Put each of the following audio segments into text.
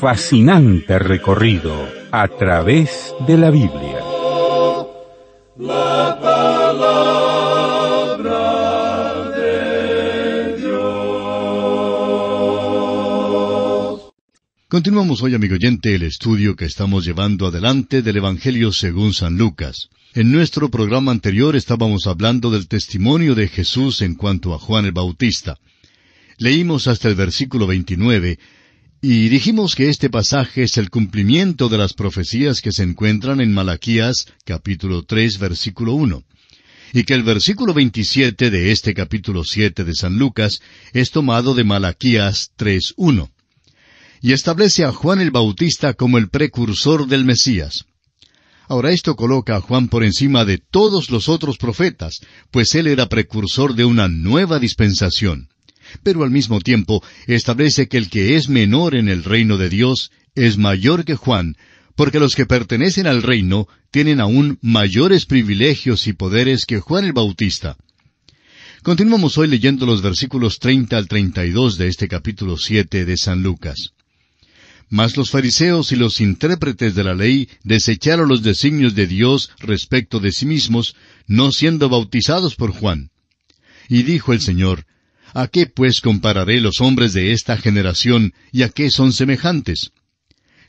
fascinante recorrido a través de la Biblia. La palabra Continuamos hoy, amigo oyente, el estudio que estamos llevando adelante del Evangelio según San Lucas. En nuestro programa anterior estábamos hablando del testimonio de Jesús en cuanto a Juan el Bautista. Leímos hasta el versículo 29, y dijimos que este pasaje es el cumplimiento de las profecías que se encuentran en Malaquías capítulo 3 versículo 1, y que el versículo 27 de este capítulo 7 de San Lucas es tomado de Malaquías 3:1 y establece a Juan el Bautista como el precursor del Mesías. Ahora esto coloca a Juan por encima de todos los otros profetas, pues él era precursor de una nueva dispensación pero al mismo tiempo establece que el que es menor en el reino de Dios es mayor que Juan, porque los que pertenecen al reino tienen aún mayores privilegios y poderes que Juan el Bautista. Continuamos hoy leyendo los versículos 30 al 32 de este capítulo 7 de San Lucas. Mas los fariseos y los intérpretes de la ley desecharon los designios de Dios respecto de sí mismos, no siendo bautizados por Juan. Y dijo el Señor, ¿A qué pues compararé los hombres de esta generación y a qué son semejantes?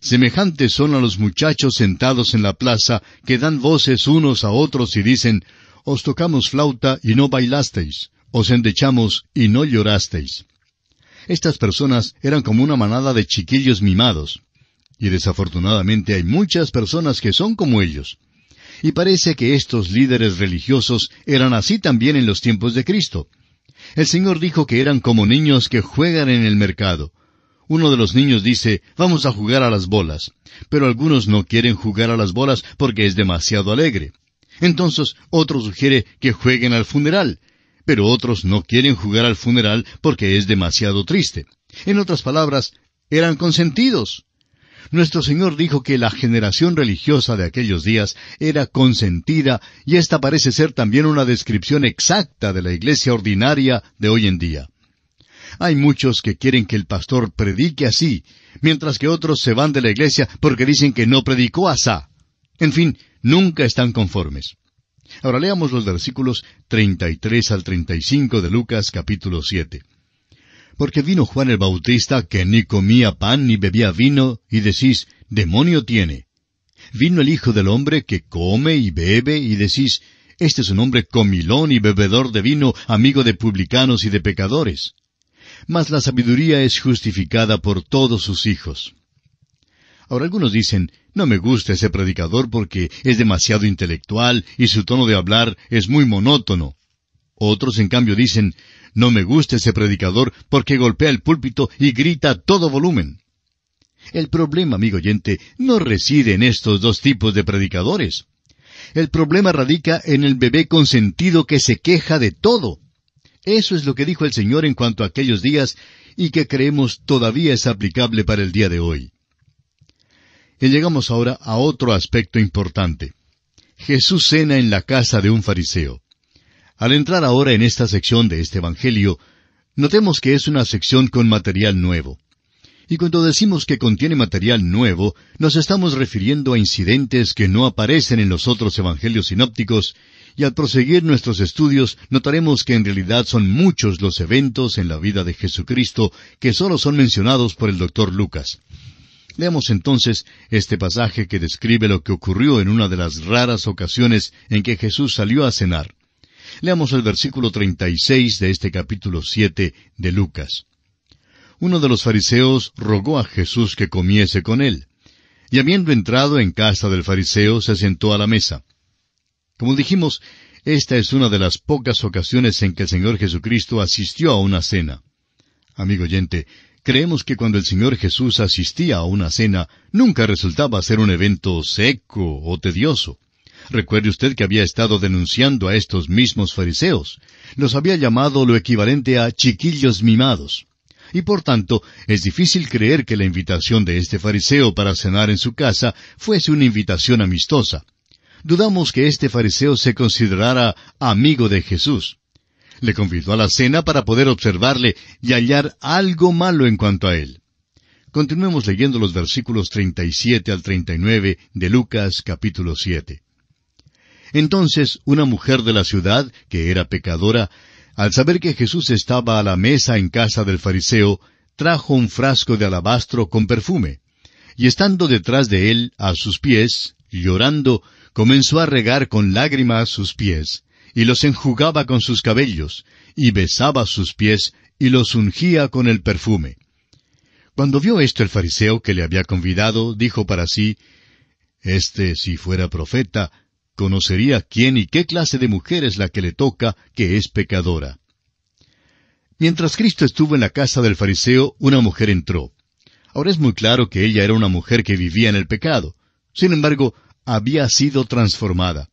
Semejantes son a los muchachos sentados en la plaza que dan voces unos a otros y dicen, Os tocamos flauta y no bailasteis, os endechamos y no llorasteis. Estas personas eran como una manada de chiquillos mimados. Y desafortunadamente hay muchas personas que son como ellos. Y parece que estos líderes religiosos eran así también en los tiempos de Cristo. El Señor dijo que eran como niños que juegan en el mercado. Uno de los niños dice, vamos a jugar a las bolas. Pero algunos no quieren jugar a las bolas porque es demasiado alegre. Entonces otro sugiere que jueguen al funeral. Pero otros no quieren jugar al funeral porque es demasiado triste. En otras palabras, eran consentidos. Nuestro Señor dijo que la generación religiosa de aquellos días era consentida y esta parece ser también una descripción exacta de la iglesia ordinaria de hoy en día. Hay muchos que quieren que el pastor predique así, mientras que otros se van de la iglesia porque dicen que no predicó asá. En fin, nunca están conformes. Ahora leamos los versículos 33 al 35 de Lucas capítulo 7. Porque vino Juan el Bautista que ni comía pan ni bebía vino, y decís, demonio tiene. Vino el Hijo del Hombre que come y bebe, y decís, este es un hombre comilón y bebedor de vino, amigo de publicanos y de pecadores. Mas la sabiduría es justificada por todos sus hijos. Ahora algunos dicen, no me gusta ese predicador porque es demasiado intelectual y su tono de hablar es muy monótono. Otros, en cambio, dicen, no me gusta ese predicador porque golpea el púlpito y grita a todo volumen. El problema, amigo oyente, no reside en estos dos tipos de predicadores. El problema radica en el bebé consentido que se queja de todo. Eso es lo que dijo el Señor en cuanto a aquellos días y que creemos todavía es aplicable para el día de hoy. Y llegamos ahora a otro aspecto importante. Jesús cena en la casa de un fariseo. Al entrar ahora en esta sección de este Evangelio, notemos que es una sección con material nuevo. Y cuando decimos que contiene material nuevo, nos estamos refiriendo a incidentes que no aparecen en los otros evangelios sinópticos, y al proseguir nuestros estudios notaremos que en realidad son muchos los eventos en la vida de Jesucristo que solo son mencionados por el doctor Lucas. Leamos entonces este pasaje que describe lo que ocurrió en una de las raras ocasiones en que Jesús salió a cenar. Leamos el versículo 36 de este capítulo 7 de Lucas. Uno de los fariseos rogó a Jesús que comiese con él. Y habiendo entrado en casa del fariseo, se sentó a la mesa. Como dijimos, esta es una de las pocas ocasiones en que el Señor Jesucristo asistió a una cena. Amigo oyente, creemos que cuando el Señor Jesús asistía a una cena, nunca resultaba ser un evento seco o tedioso. Recuerde usted que había estado denunciando a estos mismos fariseos. Los había llamado lo equivalente a chiquillos mimados. Y por tanto, es difícil creer que la invitación de este fariseo para cenar en su casa fuese una invitación amistosa. Dudamos que este fariseo se considerara amigo de Jesús. Le convidó a la cena para poder observarle y hallar algo malo en cuanto a él. Continuemos leyendo los versículos 37 al 39 de Lucas capítulo 7. Entonces una mujer de la ciudad, que era pecadora, al saber que Jesús estaba a la mesa en casa del fariseo, trajo un frasco de alabastro con perfume, y estando detrás de él, a sus pies, llorando, comenzó a regar con lágrimas sus pies, y los enjugaba con sus cabellos, y besaba sus pies, y los ungía con el perfume. Cuando vio esto el fariseo que le había convidado, dijo para sí, Este, si fuera profeta, conocería quién y qué clase de mujer es la que le toca que es pecadora. Mientras Cristo estuvo en la casa del fariseo, una mujer entró. Ahora es muy claro que ella era una mujer que vivía en el pecado. Sin embargo, había sido transformada.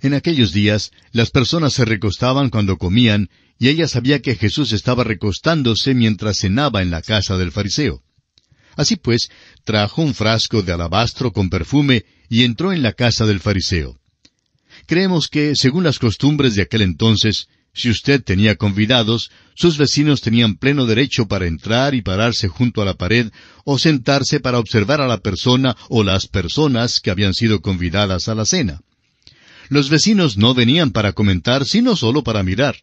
En aquellos días, las personas se recostaban cuando comían, y ella sabía que Jesús estaba recostándose mientras cenaba en la casa del fariseo. Así pues, trajo un frasco de alabastro con perfume y entró en la casa del fariseo. Creemos que, según las costumbres de aquel entonces, si usted tenía convidados, sus vecinos tenían pleno derecho para entrar y pararse junto a la pared o sentarse para observar a la persona o las personas que habían sido convidadas a la cena. Los vecinos no venían para comentar, sino solo para mirar.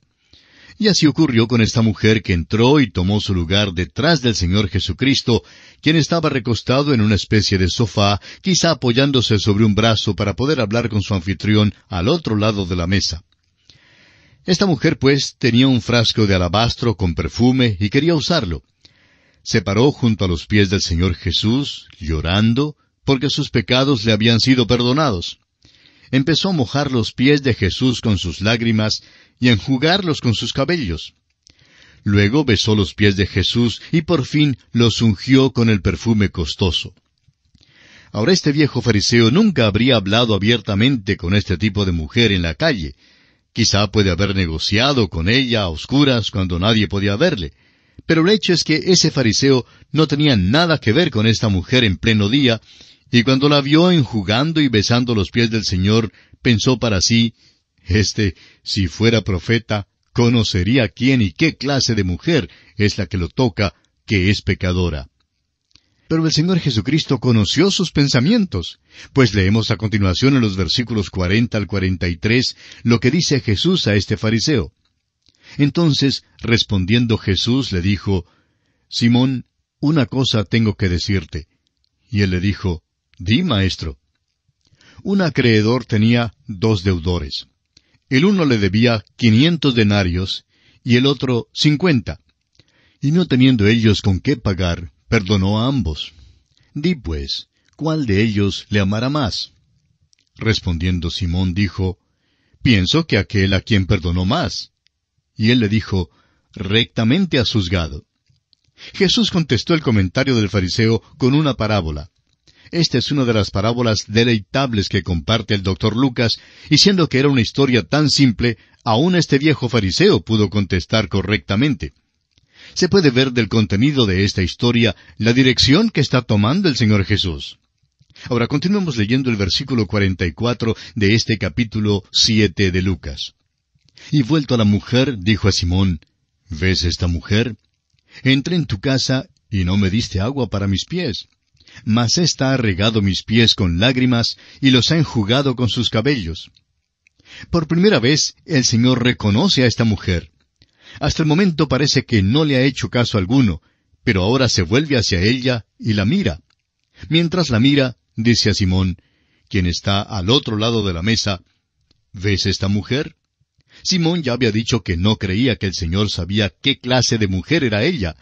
Y así ocurrió con esta mujer que entró y tomó su lugar detrás del Señor Jesucristo, quien estaba recostado en una especie de sofá, quizá apoyándose sobre un brazo para poder hablar con su anfitrión al otro lado de la mesa. Esta mujer, pues, tenía un frasco de alabastro con perfume y quería usarlo. Se paró junto a los pies del Señor Jesús, llorando, porque sus pecados le habían sido perdonados empezó a mojar los pies de Jesús con sus lágrimas y enjugarlos con sus cabellos. Luego besó los pies de Jesús y por fin los ungió con el perfume costoso. Ahora este viejo fariseo nunca habría hablado abiertamente con este tipo de mujer en la calle. Quizá puede haber negociado con ella a oscuras cuando nadie podía verle. Pero el hecho es que ese fariseo no tenía nada que ver con esta mujer en pleno día, y cuando la vio enjugando y besando los pies del Señor, pensó para sí, este, si fuera profeta, conocería quién y qué clase de mujer es la que lo toca, que es pecadora. Pero el Señor Jesucristo conoció sus pensamientos, pues leemos a continuación en los versículos 40 al 43 lo que dice Jesús a este fariseo. Entonces, respondiendo Jesús, le dijo, Simón, una cosa tengo que decirte. Y él le dijo, Di, maestro. Un acreedor tenía dos deudores. El uno le debía quinientos denarios y el otro cincuenta. Y no teniendo ellos con qué pagar, perdonó a ambos. Di pues, ¿cuál de ellos le amará más? Respondiendo Simón dijo, Pienso que aquel a quien perdonó más. Y él le dijo, Rectamente has juzgado. Jesús contestó el comentario del fariseo con una parábola. Esta es una de las parábolas deleitables que comparte el doctor Lucas, y siendo que era una historia tan simple, aún este viejo fariseo pudo contestar correctamente. Se puede ver del contenido de esta historia la dirección que está tomando el Señor Jesús. Ahora continuemos leyendo el versículo 44 de este capítulo 7 de Lucas. Y vuelto a la mujer, dijo a Simón, ¿Ves esta mujer? Entré en tu casa y no me diste agua para mis pies mas ésta ha regado mis pies con lágrimas y los ha enjugado con sus cabellos. Por primera vez el Señor reconoce a esta mujer. Hasta el momento parece que no le ha hecho caso alguno, pero ahora se vuelve hacia ella y la mira. Mientras la mira, dice a Simón, quien está al otro lado de la mesa, ¿ves esta mujer? Simón ya había dicho que no creía que el Señor sabía qué clase de mujer era ella,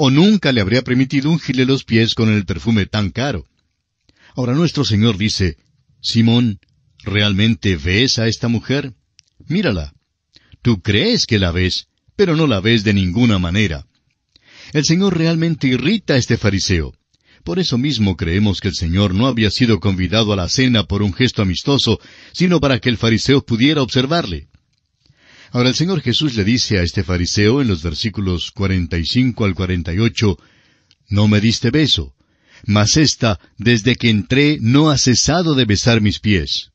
o nunca le habría permitido ungirle los pies con el perfume tan caro. Ahora nuestro Señor dice, Simón, ¿realmente ves a esta mujer? Mírala. Tú crees que la ves, pero no la ves de ninguna manera. El Señor realmente irrita a este fariseo. Por eso mismo creemos que el Señor no había sido convidado a la cena por un gesto amistoso, sino para que el fariseo pudiera observarle. Ahora el Señor Jesús le dice a este fariseo en los versículos 45 al 48, No me diste beso, mas ésta, desde que entré, no ha cesado de besar mis pies.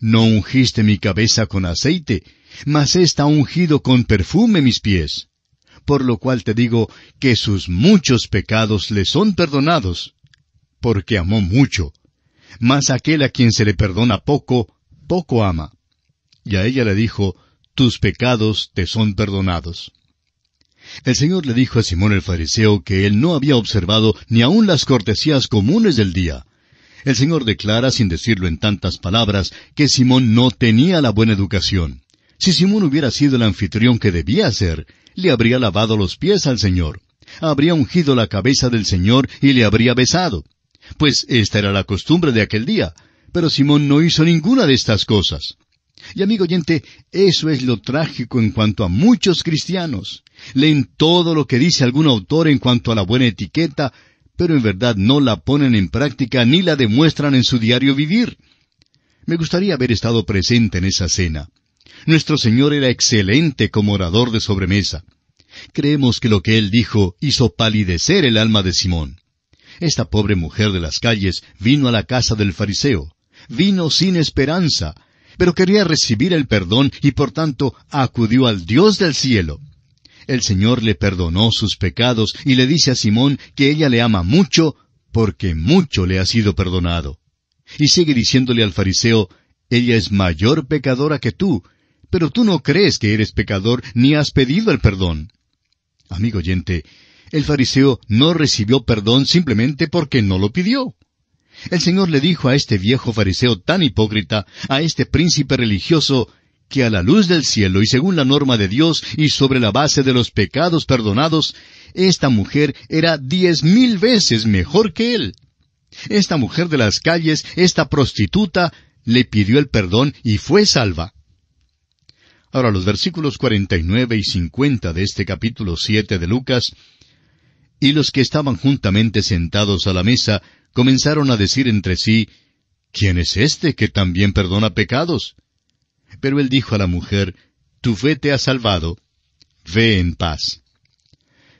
No ungiste mi cabeza con aceite, mas ésta ha ungido con perfume mis pies. Por lo cual te digo que sus muchos pecados le son perdonados, porque amó mucho. Mas aquel a quien se le perdona poco, poco ama. Y a ella le dijo, tus pecados te son perdonados. El Señor le dijo a Simón el fariseo que él no había observado ni aun las cortesías comunes del día. El Señor declara, sin decirlo en tantas palabras, que Simón no tenía la buena educación. Si Simón hubiera sido el anfitrión que debía ser, le habría lavado los pies al Señor, habría ungido la cabeza del Señor y le habría besado. Pues esta era la costumbre de aquel día. Pero Simón no hizo ninguna de estas cosas. Y amigo oyente, eso es lo trágico en cuanto a muchos cristianos. Leen todo lo que dice algún autor en cuanto a la buena etiqueta, pero en verdad no la ponen en práctica ni la demuestran en su diario vivir. Me gustaría haber estado presente en esa cena. Nuestro Señor era excelente como orador de sobremesa. Creemos que lo que él dijo hizo palidecer el alma de Simón. Esta pobre mujer de las calles vino a la casa del fariseo. Vino sin esperanza, pero quería recibir el perdón y por tanto acudió al Dios del cielo. El Señor le perdonó sus pecados y le dice a Simón que ella le ama mucho porque mucho le ha sido perdonado. Y sigue diciéndole al fariseo, ella es mayor pecadora que tú, pero tú no crees que eres pecador ni has pedido el perdón. Amigo oyente, el fariseo no recibió perdón simplemente porque no lo pidió. El Señor le dijo a este viejo fariseo tan hipócrita, a este príncipe religioso, que a la luz del cielo y según la norma de Dios y sobre la base de los pecados perdonados, esta mujer era diez mil veces mejor que él. Esta mujer de las calles, esta prostituta, le pidió el perdón y fue salva. Ahora los versículos 49 y 50 de este capítulo 7 de Lucas, y los que estaban juntamente sentados a la mesa comenzaron a decir entre sí, ¿quién es este que también perdona pecados? Pero él dijo a la mujer, Tu fe te ha salvado, ve en paz.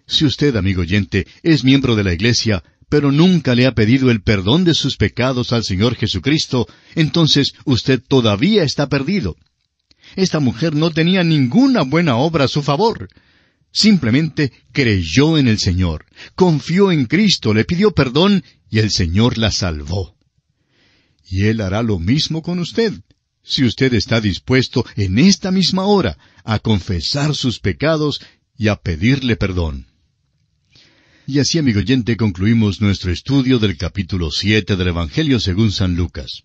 Si usted, amigo oyente, es miembro de la Iglesia, pero nunca le ha pedido el perdón de sus pecados al Señor Jesucristo, entonces usted todavía está perdido. Esta mujer no tenía ninguna buena obra a su favor. Simplemente creyó en el Señor, confió en Cristo, le pidió perdón y el Señor la salvó. Y Él hará lo mismo con usted, si usted está dispuesto en esta misma hora a confesar sus pecados y a pedirle perdón. Y así, amigo oyente, concluimos nuestro estudio del capítulo siete del Evangelio según San Lucas.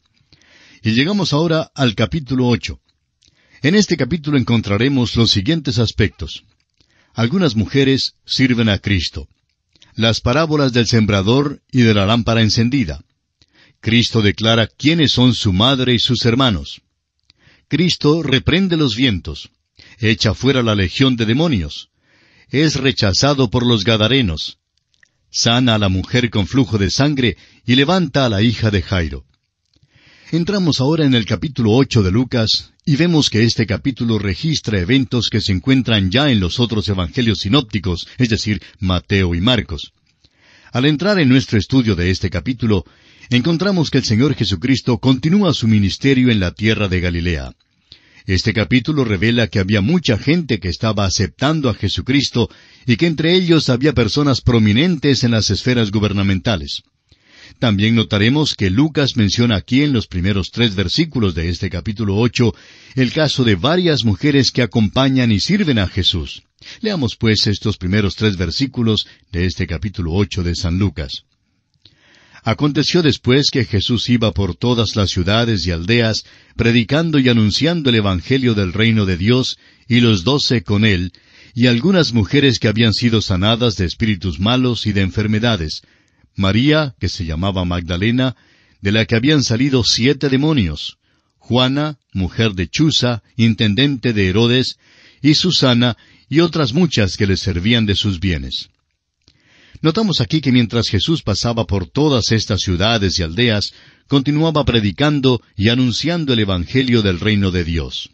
Y llegamos ahora al capítulo 8 En este capítulo encontraremos los siguientes aspectos. Algunas mujeres sirven a Cristo. Las parábolas del sembrador y de la lámpara encendida. Cristo declara quiénes son su madre y sus hermanos. Cristo reprende los vientos, echa fuera la legión de demonios, es rechazado por los gadarenos, sana a la mujer con flujo de sangre y levanta a la hija de Jairo. Entramos ahora en el capítulo 8 de Lucas y vemos que este capítulo registra eventos que se encuentran ya en los otros evangelios sinópticos, es decir, Mateo y Marcos. Al entrar en nuestro estudio de este capítulo, encontramos que el Señor Jesucristo continúa su ministerio en la tierra de Galilea. Este capítulo revela que había mucha gente que estaba aceptando a Jesucristo y que entre ellos había personas prominentes en las esferas gubernamentales. También notaremos que Lucas menciona aquí en los primeros tres versículos de este capítulo ocho el caso de varias mujeres que acompañan y sirven a Jesús. Leamos pues estos primeros tres versículos de este capítulo ocho de San Lucas. Aconteció después que Jesús iba por todas las ciudades y aldeas, predicando y anunciando el Evangelio del reino de Dios, y los doce con él, y algunas mujeres que habían sido sanadas de espíritus malos y de enfermedades, María, que se llamaba Magdalena, de la que habían salido siete demonios, Juana, mujer de Chuza, intendente de Herodes, y Susana, y otras muchas que le servían de sus bienes. Notamos aquí que mientras Jesús pasaba por todas estas ciudades y aldeas, continuaba predicando y anunciando el Evangelio del reino de Dios.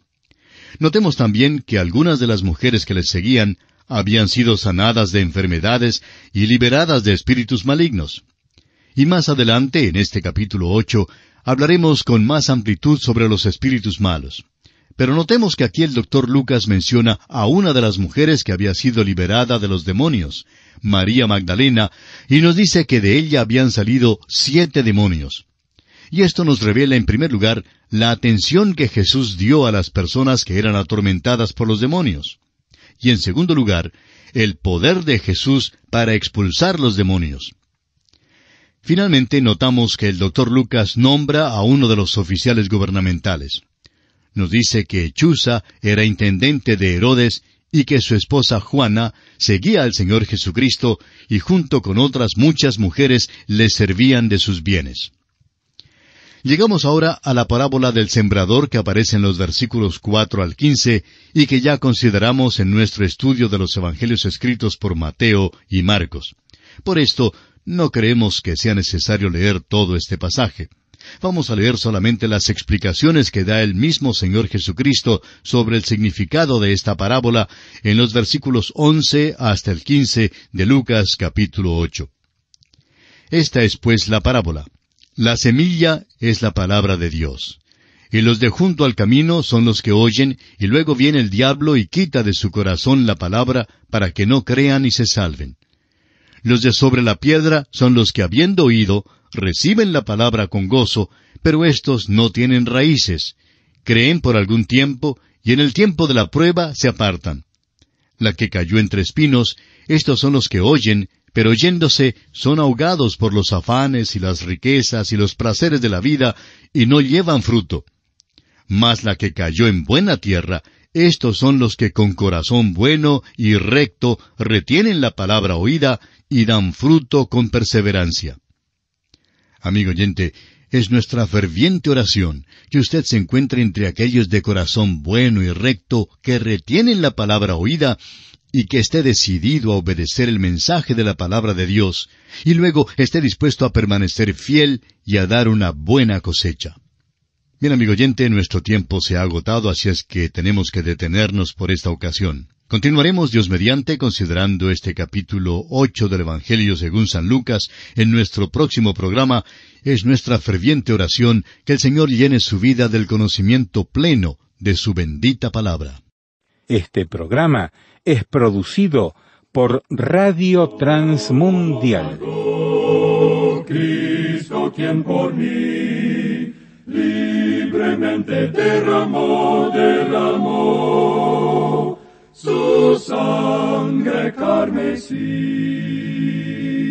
Notemos también que algunas de las mujeres que le seguían habían sido sanadas de enfermedades y liberadas de espíritus malignos. Y más adelante, en este capítulo ocho, hablaremos con más amplitud sobre los espíritus malos. Pero notemos que aquí el doctor Lucas menciona a una de las mujeres que había sido liberada de los demonios, María Magdalena, y nos dice que de ella habían salido siete demonios. Y esto nos revela en primer lugar la atención que Jesús dio a las personas que eran atormentadas por los demonios y en segundo lugar, el poder de Jesús para expulsar los demonios. Finalmente notamos que el doctor Lucas nombra a uno de los oficiales gubernamentales. Nos dice que Chuza era intendente de Herodes y que su esposa Juana seguía al Señor Jesucristo y junto con otras muchas mujeres le servían de sus bienes. Llegamos ahora a la parábola del sembrador que aparece en los versículos 4 al 15 y que ya consideramos en nuestro estudio de los evangelios escritos por Mateo y Marcos. Por esto, no creemos que sea necesario leer todo este pasaje. Vamos a leer solamente las explicaciones que da el mismo Señor Jesucristo sobre el significado de esta parábola en los versículos 11 hasta el 15 de Lucas capítulo 8. Esta es pues la parábola. La semilla es la palabra de Dios. Y los de junto al camino son los que oyen, y luego viene el diablo y quita de su corazón la palabra para que no crean y se salven. Los de sobre la piedra son los que habiendo oído, reciben la palabra con gozo, pero estos no tienen raíces. Creen por algún tiempo, y en el tiempo de la prueba se apartan. La que cayó entre espinos, estos son los que oyen, pero yéndose son ahogados por los afanes y las riquezas y los placeres de la vida, y no llevan fruto. Mas la que cayó en buena tierra, estos son los que con corazón bueno y recto retienen la palabra oída y dan fruto con perseverancia. Amigo oyente, es nuestra ferviente oración que usted se encuentre entre aquellos de corazón bueno y recto que retienen la palabra oída y que esté decidido a obedecer el mensaje de la palabra de Dios, y luego esté dispuesto a permanecer fiel y a dar una buena cosecha. Bien, amigo oyente, nuestro tiempo se ha agotado, así es que tenemos que detenernos por esta ocasión. Continuaremos, Dios mediante, considerando este capítulo ocho del Evangelio según San Lucas en nuestro próximo programa. Es nuestra ferviente oración que el Señor llene su vida del conocimiento pleno de su bendita palabra. Este programa es producido por Radio Transmundial. Cristo, quien por mí libremente derramó, amor su sangre carmesí.